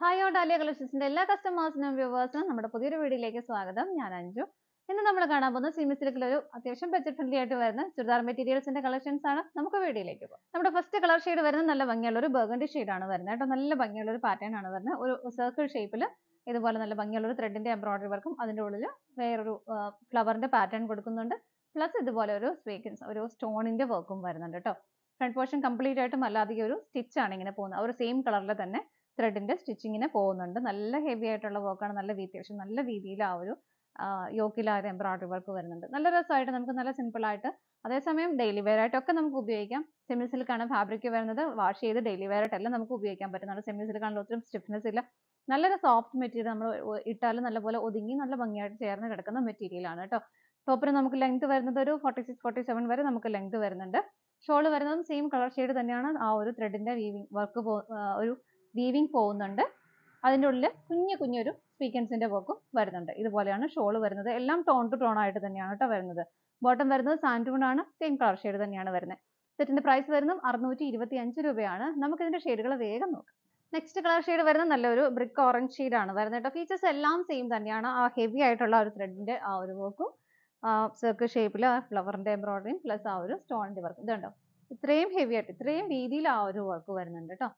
hi ഓ dahlia കളക്ഷൻസിന്റെ എല്ലാ കസ്റ്റമേഴ്സിനും വ്യൂവേഴ്സിനും നമ്മുടെ പുതിയൊരു വീഡിയോയിലേക്ക് സ്വാഗതം ഞാൻ അഞ്ജു ഇന്ന് നമ്മൾ കാണാൻ പോകുന്ന സിമി സിൽക്കിൽ ഒരു അത്യാവശ്യം ബഡ്ജറ്റ് ഫ്രണ്ട്ലി ആയിട്ട് വരുന്ന ചുരിദാർ മെറ്റീരിയൽസിന്റെ കളക്ഷൻസ് ആണ് നമുക്ക് വീഡിയോയിലേക്ക് പോകാം നമ്മുടെ ഫസ്റ്റ് കളർ ഷെയ്ഡ് വരുന്നത് നല്ല ഭംഗിയുള്ള ഒരു ബർഗണ്ടി ഷെയ്ഡ് ആണ് വരുന്നത് കേട്ടോ നല്ല ഭംഗിയുള്ള ഒരു പാറ്റേൺ ആണ് വരുന്നത് ഒരു സർക്കിൾ ഷേപ്പിൽ ഇതുപോലെ നല്ല ഭംഗിയുള്ള ഒരു ത്രെഡിന്റെ എംബ്രോയിഡറി വർക്കും അതിൻ്റെ ഉള്ളിൽ വേറൊരു ഫ്ലവറിന്റെ പാറ്റേൺ കൊടുക്കുന്നുണ്ട് പ്ലസ് ഇതുപോലെ ഒരു സ്വീക്കൻസ് ഒരു സ്റ്റോണിന്റെ വർക്കും വരുന്നുണ്ട് കേട്ടോ ഫ്രണ്ട് പോർഷൻ കംപ്ലീറ്റ് ആയിട്ടും അല്ലാതെ ഒരു സ്റ്റിച്ച് ആണ് ഇങ്ങനെ പോകുന്നത് ഒരു സെയിം കളറിൽ തന്നെ ത്രെഡിൻ്റെ സ്റ്റിച്ചിങ്ങിന് പോകുന്നുണ്ട് നല്ല ഹെവി ആയിട്ടുള്ള വർക്കാണ് നല്ല വീതി പക്ഷെ നല്ല രീതിയിൽ ആ ഒരു യോക്കിൽ ആ ഒരു എംബ്രോയിഡറി വർക്ക് വരുന്നുണ്ട് നല്ല രസമായിട്ട് നമുക്ക് നല്ല സിമ്പിളായിട്ട് അതേസമയം ഡെയിലി വെയർ ആയിട്ടൊക്കെ നമുക്ക് ഉപയോഗിക്കാം സെമി സിൽക്കാണ് ഫാബ്രിക് വരുന്നത് വാഷ് ചെയ്ത് ഡെയിലി വെയർ ആയിട്ടല്ല നമുക്ക് ഉപയോഗിക്കാൻ പറ്റും നല്ല സെമി സിൽക്കാണ് ഒത്തിരി സ്റ്റിഫ്നെസ് ഇല്ല നല്ലൊരു സോഫ്റ്റ് മെറ്റീരിയൽ നമ്മൾ ഇട്ടാലും നല്ലപോലെ ഒതുങ്ങി നല്ല ഭംഗിയായിട്ട് ചേർന്ന് കിടക്കുന്ന മെറ്റീരിയലാണ് കേട്ടോ ടോപ്പിന് നമുക്ക് ലെങ്ത് വരുന്നത് ഒരു ഫോർട്ടി സിക്സ് ഫോർട്ടി സെവൻ വരെ നമുക്ക് ലെങ്ത് വരുന്നുണ്ട് ഷോൾ വരുന്നതും സെയിം കളർ ഷെയ്ഡ് തന്നെയാണ് ആ ഒരു ത്രെഡിന്റെ വീവിങ് വർക്ക് ഒരു വീവിങ് പോകുന്നുണ്ട് അതിൻ്റെ ഉള്ളിൽ കുഞ്ഞു കുഞ്ഞൊരു സ്വീക്വൻസിൻ്റെ വർക്കും വരുന്നുണ്ട് ഇതുപോലെയാണ് ഷോൾ വരുന്നത് എല്ലാം ടോൺ ടു ടോൺ ആയിട്ട് തന്നെയാണ് കേട്ടോ വരുന്നത് ബോട്ടം വരുന്നത് സാൻഡൂൺ ആണ് സെയിം കളർ ഷെയ്ഡ് തന്നെയാണ് വരുന്നത് സെറ്റിൻ്റെ പ്രൈസ് വരുന്നത് അറുന്നൂറ്റി ഇരുപത്തി അഞ്ച് രൂപയാണ് നമുക്കിതിൻ്റെ ഷെയ്ഡുകൾ വേഗം നോക്കാം നെക്സ്റ്റ് കളർ ഷെയ്ഡ് വരുന്ന നല്ലൊരു ബ്രിക്ക് ഓറഞ്ച് ഷെയ്ഡാണ് വരുന്നത് കേട്ടോ ഫീച്ചേഴ്സ് എല്ലാം സെയിം തന്നെയാണ് ആ ഹെവി ആയിട്ടുള്ള ഒരു ത്രെഡിൻ്റെ ആ ഒരു വർക്കും സർക്കിൾ ഷേപ്പിൽ ആ ഫ്ലവറിൻ്റെ എംബ്രോയിഡറിയും പ്ലസ് ആ ഒരു സ്റ്റോണിൻ്റെ വർക്ക് ഇതുണ്ടോ ഇത്രയും ഹെവി ആയിട്ട് ഇത്രയും രീതിയിൽ ആ ഒരു വർക്ക് വരുന്നുണ്ട് കേട്ടോ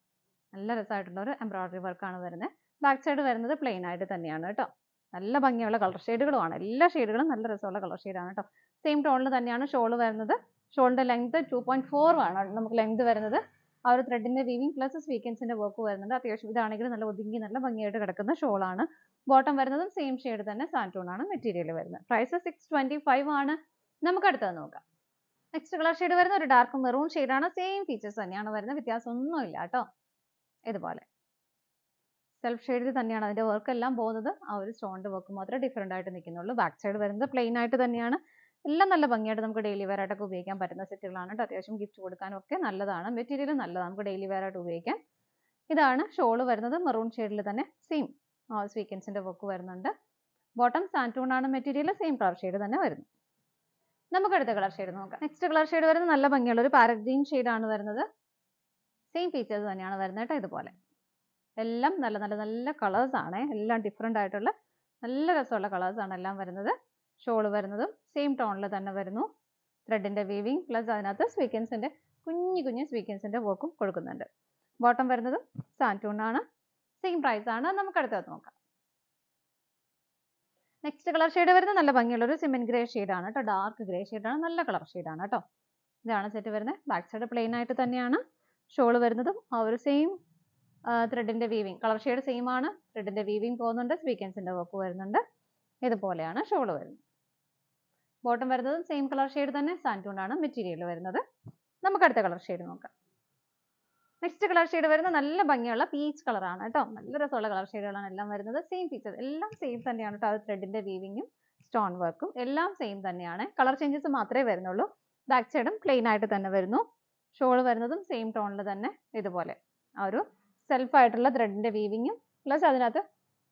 നല്ല രസമായിട്ടുള്ള ഒരു എംബ്രോയ്ഡറി വർക്കാണ് വരുന്നത് ബാക്ക് സൈഡ് വരുന്നത് പ്ലെയിൻ ആയിട്ട് തന്നെയാണ് കേട്ടോ നല്ല ഭംഗിയുള്ള കളർ ഷെയ്ഡുകളുമാണ് എല്ലാ ഷെയ്ഡുകളും നല്ല രസമുള്ള കളർ ഷെയ്ഡാണ് കേട്ടോ സെയിം ടോണിൽ തന്നെയാണ് ഷോൾ വരുന്നത് ഷോളിൻ്റെ ലെങ്ത് ടു പോയിന്റ് ഫോർ ആണ് നമുക്ക് ലെങ്ത് വരുന്നത് ആ ഒരു ത്രെഡിൻ്റെ വീവിങ് പ്ലസ് സ്വീക്കൻസിൻ്റെ വർക്ക് വരുന്നുണ്ട് അത്യാവശ്യം ഇതാണെങ്കിലും നല്ല ഒതുങ്ങി നല്ല ഭംഗിയായിട്ട് കിടക്കുന്ന ഷോളാണ് ബോട്ടം വരുന്നതും സെയിം ഷെയ്ഡ് തന്നെ സാൻറ്റൂണാണ് മെറ്റീരിയൽ വരുന്നത് പ്രൈസ് സിക്സ് ട്വൻറ്റി ഫൈവ് ആണ് നമുക്ക് അടുത്തത് നോക്കാം നെക്സ്റ്റ് കളർ ഷെയ്ഡ് വരുന്ന ഒരു ഡാർക്ക് മെറൂൺ ഷെയ്ഡാണ് സെയിം ഫീച്ചേഴ്സ് തന്നെയാണ് വരുന്നത് വ്യത്യാസമൊന്നുമില്ല കേട്ടോ ഇതുപോലെ സെൽഫ് ഷെയ്ഡിൽ തന്നെയാണ് അതിൻ്റെ വർക്ക് എല്ലാം പോകുന്നത് ആ ഒരു സ്റ്റോണിൻ്റെ വർക്ക് മാത്രമേ ഡിഫറെൻ്റ് ആയിട്ട് നിൽക്കുന്നുള്ളൂ ബാക്ക് സൈഡ് വരുന്നത് പ്ലെയിൻ ആയിട്ട് തന്നെയാണ് എല്ലാം നല്ല ഭംഗിയായിട്ട് നമുക്ക് ഡെയിലി വെയർ ആയിട്ടൊക്കെ ഉപയോഗിക്കാൻ പറ്റുന്ന സെറ്റുകളാണ് കേട്ടോ അത്യാവശ്യം ഗിഫ്റ്റ് കൊടുക്കാനൊക്കെ നല്ലതാണ് മെറ്റീരിയൽ നല്ലതാണ് നമുക്ക് ഡെയിലി വെയർ ആയിട്ട് ഉപയോഗിക്കാൻ ഇതാണ് ഷോള് വരുന്നത് മെറൂൺ ഷെയ്ഡിൽ തന്നെ സെയിം സ്വീക്കൻസിൻ്റെ വർക്ക് വരുന്നുണ്ട് ബോട്ടം സാൻറ്റൂൺ ആണ് മെറ്റീരിയൽ സെയിം കളർ ഷെയ്ഡ് തന്നെ വരുന്നു നമുക്ക് അടുത്ത കളർ ഷെയ്ഡ് നോക്കാം നെക്സ്റ്റ് കളർ ഷെയ്ഡ് വരുന്നത് നല്ല ഭംഗിയുള്ള ഒരു പാരഗ്രീൻ ആണ് വരുന്നത് സെയിം ഫീച്ചേഴ്സ് തന്നെയാണ് വരുന്നത് കേട്ടോ ഇതുപോലെ എല്ലാം നല്ല നല്ല നല്ല കളേഴ്സ് ആണ് എല്ലാം ഡിഫറെൻ്റ് ആയിട്ടുള്ള നല്ല രസമുള്ള കളേഴ്സ് ആണ് എല്ലാം വരുന്നത് ഷോൾ വരുന്നതും സെയിം ടോണിൽ തന്നെ വരുന്നു ത്രെഡിൻ്റെ വീവിങ് പ്ലസ് അതിനകത്ത് സ്വീക്കൻസിൻ്റെ കുഞ്ഞു കുഞ്ഞു സ്വീക്കൻസിൻ്റെ വർക്കും കൊടുക്കുന്നുണ്ട് ബോട്ടം വരുന്നതും സാൻറ്റൂണാണ് സെയിം പ്രൈസ് ആണ് നമുക്ക് അടുത്തത് നോക്കാം നെക്സ്റ്റ് കളർ ഷെയ്ഡ് വരുന്നത് നല്ല ഭംഗിയുള്ള ഒരു സിമെന്റ് ഗ്രേ ആണ് കേട്ടോ ഡാർക്ക് ഗ്രേ ആണ് നല്ല കളർ ആണ് കേട്ടോ ഇതാണ് സെറ്റ് വരുന്നത് ബാക്ക് സൈഡ് പ്ലെയിൻ ആയിട്ട് തന്നെയാണ് ഷോൾ വരുന്നതും ആ ഒരു സെയിം ത്രെഡിൻ്റെ വീവിങ് കളർ ഷെയ്ഡ് സെയിം ആണ് ത്രെഡിൻ്റെ വീവിങ് പോകുന്നുണ്ട് സ്വീക്കൻസിൻ്റെ വർക്ക് വരുന്നുണ്ട് ഇതുപോലെയാണ് ഷോൾ വരുന്നത് ബോട്ടം വരുന്നതും സെയിം കളർ ഷെയ്ഡ് തന്നെ സാൻറ്റൂൺ മെറ്റീരിയൽ വരുന്നത് നമുക്ക് അടുത്ത കളർ ഷെയ്ഡ് നോക്കാം നെക്സ്റ്റ് കളർ ഷെയ്ഡ് വരുന്ന നല്ല ഭംഗിയുള്ള പീച്ച് കളറാണ് കേട്ടോ നല്ല രസമുള്ള കളർ ഷെയ്ഡുകളാണ് എല്ലാം വരുന്നത് സെയിം ഫീച്ചർ എല്ലാം സെയിം തന്നെയാണ് കേട്ടോ അത് ത്രെഡിൻ്റെ വീവിങ്ങും സ്റ്റോൺ വർക്കും എല്ലാം സെയിം തന്നെയാണ് കളർ ചേഞ്ചസ് മാത്രമേ വരുന്നുള്ളൂ ബാക്ക് സൈഡും പ്ലെയിൻ ആയിട്ട് തന്നെ വരുന്നു ഷോൾ വരുന്നതും സെയിം ടോണിൽ തന്നെ ഇതുപോലെ ആ ഒരു സെൽഫായിട്ടുള്ള ത്രെഡിൻ്റെ വീവിങ്ങും പ്ലസ് അതിനകത്ത്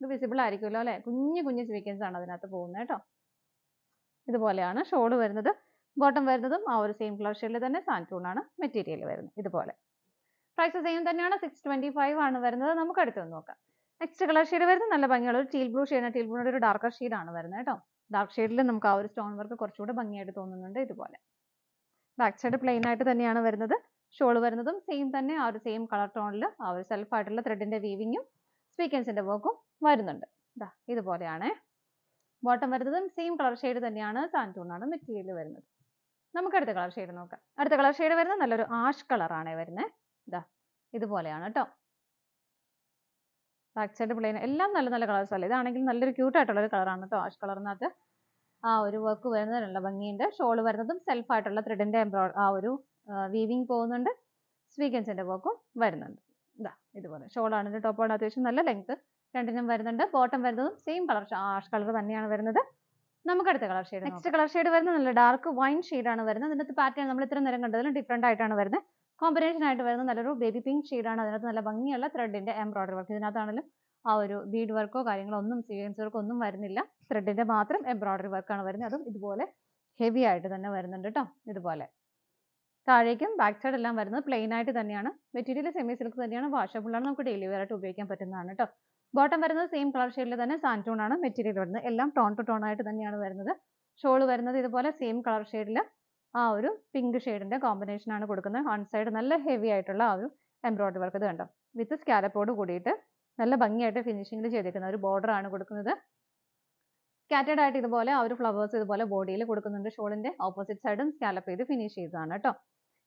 ഇത് വിസിബിൾ ആയിരിക്കുമല്ലോ അല്ലേ കുഞ്ഞു കുഞ്ഞു സ്വീക്വൻസ് ആണ് അതിനകത്ത് പോകുന്നത് കേട്ടോ ഇതുപോലെയാണ് ഷോൾ വരുന്നത് ബോട്ടം വരുന്നതും ആ ഒരു സെയിം കളർ ഷെയിൽ തന്നെ സാൻറ്റൂണാണ് മെറ്റീരിയൽ വരുന്നത് ഇതുപോലെ പ്രൈസ് സെയിം തന്നെയാണ് സിക്സ് ട്വൻറ്റി ഫൈവ് ആണ് വരുന്നത് നമുക്ക് അടുത്തൊന്ന് നോക്കാം നെക്സ്റ്റ് കളർ ഷെയ്ഡ് വരുന്നത് നല്ല ഭംഗിയുള്ള ഒരു ടീൽ ബ്ലൂ ഷെയ്ഡ് ടീൽ ബ്ലൂടെ ഒരു ഡാർക്കർ ആണ് വരുന്നത് കേട്ടോ ഡാർക്ക് ഷെയ്ഡിൽ നമുക്ക് ആ ഒരു സ്റ്റോൺ വർക്ക് കുറച്ചുകൂടെ ഭംഗിയായിട്ട് തോന്നുന്നുണ്ട് ഇതുപോലെ ബാക്ക് സൈഡ് പ്ലെയിൻ ആയിട്ട് തന്നെയാണ് വരുന്നത് ഷോൾ വരുന്നതും സെയിം തന്നെ ആ ഒരു സെയിം കളർ ടോണിൽ ആ ഒരു സെൽഫ് ആയിട്ടുള്ള ത്രെഡിന്റെ വീവിങ്ങും സ്വീക്കൻസിൻ്റെ വർക്കും വരുന്നുണ്ട് ഇതാ ഇതുപോലെയാണ് ബോട്ടം വരുന്നതും സെയിം കളർ ഷെയ്ഡ് തന്നെയാണ് സാൻറ്റൂണാണ് മെറ്റീരിയൽ വരുന്നത് നമുക്ക് അടുത്ത കളർ ഷെയ്ഡ് നോക്കാം അടുത്ത കളർ ഷെയ്ഡ് വരുന്നത് നല്ലൊരു ആഷ് കളറാണ് വരുന്നത് ഇതാ ഇതുപോലെയാണ് കേട്ടോ ബാക്ക് സൈഡ് പ്ലെയിൻ എല്ലാം നല്ല നല്ല കളേഴ്സ് അല്ലേ ഇതാണെങ്കിൽ നല്ലൊരു ക്യൂട്ടായിട്ടുള്ള ഒരു കളറാണ് കേട്ടോ ആഷ് കളറിനകത്ത് ആ ഒരു വർക്ക് വരുന്നത് നല്ല ഭംഗിയുണ്ട് ഷോൾ വരുന്നതും സെൽഫ് ആയിട്ടുള്ള ത്രെഡിൻ്റെ എംബ്രോയ്ഡ് ആ ഒരു വീവിങ് പോകുന്നുണ്ട് സ്വീക്കൻസിൻ്റെ വർക്കും വരുന്നുണ്ട് ഇതാ ഇതുപോലെ ഷോളാണ് ടോപ്പാണ് അത്യാവശ്യം നല്ല ലെങ്ത് രണ്ടിനും വരുന്നുണ്ട് ബോട്ടം വരുന്നതും സെയിം കളർ ആഷ് കളർ തന്നെയാണ് വരുന്നത് നമുക്ക് അടുത്ത colour shade next colour shade വരുന്നത് നല്ല ഡാർക്ക് വൈൻ ആണ് വരുന്നത് അതിനകത്ത് പാറ്റേൺ നമ്മൾ ഇത്ര നേരം കണ്ടതിലും ഡിഫറെൻ്റ് ആയിട്ടാണ് വരുന്നത് കോമ്പിനേഷൻ ആയിട്ട് വരുന്നത് നല്ലൊരു ബേബി പിങ്ക് ആണ് അതിനകത്ത് നല്ല ഭംഗിയുള്ള ത്രെഡിൻ്റെ എംബ്രോയ്ഡറി വർക്ക് ഇതിനകത്താണെങ്കിലും ആ ഒരു ബീഡ് വർക്കോ കാര്യങ്ങളോ ഒന്നും സീക്വൻസ് വർക്കോ ഒന്നും വരുന്നില്ല ത്രെഡിന്റെ മാത്രം എംബ്രോയ്ഡറി വർക്കാണ് വരുന്നത് അതും ഇതുപോലെ ഹെവി ആയിട്ട് തന്നെ വരുന്നുണ്ട് കേട്ടോ ഇതുപോലെ താഴേക്കും ബാക്ക് സൈഡ് എല്ലാം വരുന്നത് പ്ലെയിൻ ആയിട്ട് തന്നെയാണ് മെറ്റീരിയൽ സെമി സിൽക്ക് തന്നെയാണ് ആണ് നമുക്ക് ഡെയിലി വെയർ ആയിട്ട് ഉപയോഗിക്കാൻ പറ്റുന്നതാണ് കേട്ടോ ബോട്ടം വരുന്നത് സെയിം കളർ ഷെയ്ഡിൽ തന്നെ സാൻറ്റൂൺ ആണ് മെറ്റീരിയൽ വരുന്നത് എല്ലാം ടോൺ ടു ടോൺ ആയിട്ട് തന്നെയാണ് വരുന്നത് ഷോൾ വരുന്നത് ഇതുപോലെ സെയിം കളർ ഷെയ്ഡിൽ ആ ഒരു പിങ്ക് കോമ്പിനേഷൻ ആണ് കൊടുക്കുന്നത് വൺ സൈഡ് നല്ല ഹെവി ആയിട്ടുള്ള ആ ഒരു എംബ്രോയ്ഡറി വർക്ക് ഇത് കണ്ടോ വിത്ത് സ്കാലപ്പോട് കൂടിയിട്ട് നല്ല ഭംഗിയായിട്ട് ഫിനിഷിങ്ങിൽ ചെയ്തേക്കുന്നത് ഒരു ബോർഡർ ആണ് കൊടുക്കുന്നത് സ്കാറ്റേഡ് ആയിട്ട് ഇതുപോലെ ആ ഒരു ഫ്ലവേഴ്സ് ഇതുപോലെ ബോഡിയിൽ കൊടുക്കുന്നുണ്ട് ഷോളിന്റെ ഓപ്പോസിറ്റ് സൈഡും സ്കാലപ്പ് ചെയ്ത് ഫിനിഷ് ചെയ്തതാണ് കേട്ടോ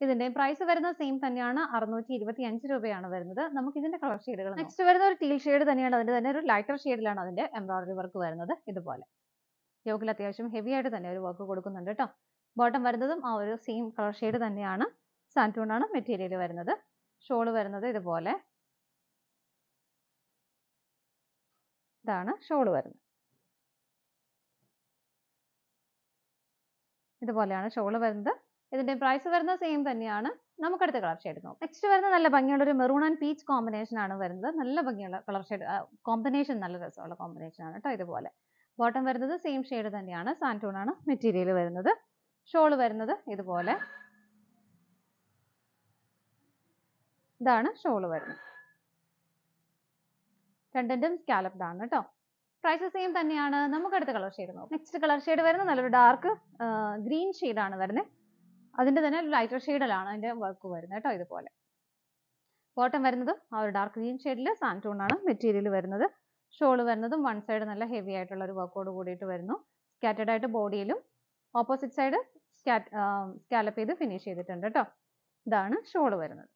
ഇതിന്റെ പ്രൈസ് വരുന്ന സെയിം തന്നെയാണ് അറുന്നൂറ്റി ഇരുപത്തി അഞ്ച് രൂപയാണ് വരുന്നത് നമുക്ക് ഇതിന്റെ കളർ ഷെയ്ഡുകൾ നെക്സ്റ്റ് വരുന്ന ഒരു ടീൽ ഷെയ്ഡ് തന്നെയാണ് അതിന്റെ തന്നെ ഒരു ലൈറ്റർ ഷെയ്ഡിലാണ് അതിന്റെ എംബ്രോയിഡറി വർക്ക് വരുന്നത് ഇതുപോലെ യോഗിൽ അത്യാവശ്യം ഹെവി ആയിട്ട് തന്നെ ഒരു വർക്ക് കൊടുക്കുന്നുണ്ട് കേട്ടോ ബോട്ടം വരുന്നതും ആ ഒരു സെയിം കളർ ഷെയ്ഡ് തന്നെയാണ് സാൻറ്റൂണാണ് മെറ്റീരിയൽ വരുന്നത് ഷോൾ വരുന്നത് ഇതുപോലെ ഇതാണ് ഷോൾ വരുന്നത് ഇതുപോലെയാണ് ഷോൾ വരുന്നത് ഇതിന്റെ പ്രൈസ് വരുന്നത് സെയിം തന്നെയാണ് നമുക്ക് അടുത്ത കളർ ഷെയ്ഡ് നോക്കാം നെക്സ്റ്റ് വരുന്നത് നല്ല ഭംഗിയുള്ള ഒരു മെറൂൺ ആൻഡ് പീച്ച് കോമ്പിനേഷൻ ആണ് വരുന്നത് നല്ല ഭംഗിയുള്ള കളർ ഷെയ്ഡ് കോമ്പിനേഷൻ നല്ല രസമുള്ള കോമ്പിനേഷൻ ആണ് കേട്ടോ ഇതുപോലെ ബോട്ടം വരുന്നത് സെയിം ഷെയ്ഡ് തന്നെയാണ് സാൻറ്റൂൺ ആണ് മെറ്റീരിയൽ വരുന്നത് ഷോൾ വരുന്നത് ഇതുപോലെ ഇതാണ് ഷോൾ വരുന്നത് രണ്ടിൻ്റെയും സ്കാലപ്ഡ് ആണ് കേട്ടോ പ്രൈസ് സെയിം തന്നെയാണ് നമുക്ക് അടുത്ത കളർ ഷെയ്ഡ് നോക്കാം നെക്സ്റ്റ് കളർ ഷെയ്ഡ് വരുന്നത് നല്ലൊരു ഡാർക്ക് ഗ്രീൻ ആണ് വരുന്നത് അതിന്റെ തന്നെ ലൈറ്റർ ഷെയ്ഡിലാണ് അതിന്റെ വർക്ക് വരുന്നത് കേട്ടോ ഇതുപോലെ ബോട്ടം വരുന്നതും ആ ഒരു ഡാർക്ക് ഗ്രീൻ ഷെയ്ഡിൽ സാൻറ്റൂണാണ് മെറ്റീരിയൽ വരുന്നത് ഷോൾ വരുന്നതും വൺ സൈഡ് നല്ല ഹെവി ആയിട്ടുള്ള ഒരു വർക്കോട് കൂടിയിട്ട് വരുന്നു സ്കാറ്റേഡ് ആയിട്ട് ബോഡിയിലും ഓപ്പോസിറ്റ് സൈഡ് സ്കാലപ്പ് ചെയ്ത് ഫിനിഷ് ചെയ്തിട്ടുണ്ട് കേട്ടോ ഇതാണ് ഷോൾ വരുന്നത്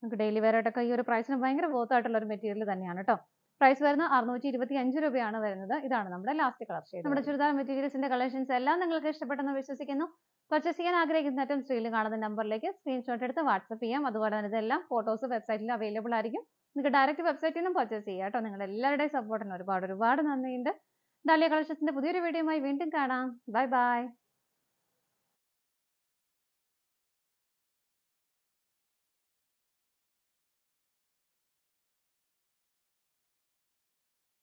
നമുക്ക് ഡെയിലി വെയർ ആയിട്ടൊക്കെ ഈ ഒരു പ്രൈസിന് ഭയങ്കര വർത്ത് ആയിട്ടുള്ള ഒരു മെറ്റീരിയൽ തന്നെയാണ് കേട്ടോ പ്രൈസ് വരുന്ന അറുന്നൂറ്റി ഇരുപത്തി അഞ്ച് രൂപയാണ് വരുന്നത് ഇതാണ് നമ്മുടെ ലാസ്റ്റ് കളർ ഷെയ്ഡ് നമ്മുടെ ചുരിദാർ മെറ്റീരിയൽസിന്റെ കളക്ഷൻസ് എല്ലാം നിങ്ങൾക്ക് ഇഷ്ടപ്പെട്ടെന്ന് വിശ്വസിക്കുന്നു പർച്ചേസ് ചെയ്യാൻ ആഗ്രഹിക്കുന്ന ഏറ്റവും സ്ക്രീനിൽ കാണുന്ന നമ്പറിലേക്ക് സ്ക്രീൻഷോട്ട് എടുത്ത് വാട്സ്ആപ്പ് ചെയ്യാം അതുപോലെ തന്നെ ഇതെല്ലാം ഫോട്ടോസ് വെബ്സൈറ്റിൽ അവൈലബിൾ ആയിരിക്കും നിങ്ങൾക്ക് ഡയറക്റ്റ് വെബ്സൈറ്റിൽ നിന്നും പർച്ചേസ് ചെയ്യാം കേട്ടോ നിങ്ങളുടെ എല്ലാവരുടെയും സപ്പോർട്ടിന് ഒരുപാട് ഒരുപാട് നന്ദിയുണ്ട് ഡാലിയ കളക്ഷൻസിന്റെ പുതിയൊരു വീഡിയോയുമായി വീണ്ടും കാണാം ബൈ ബൈ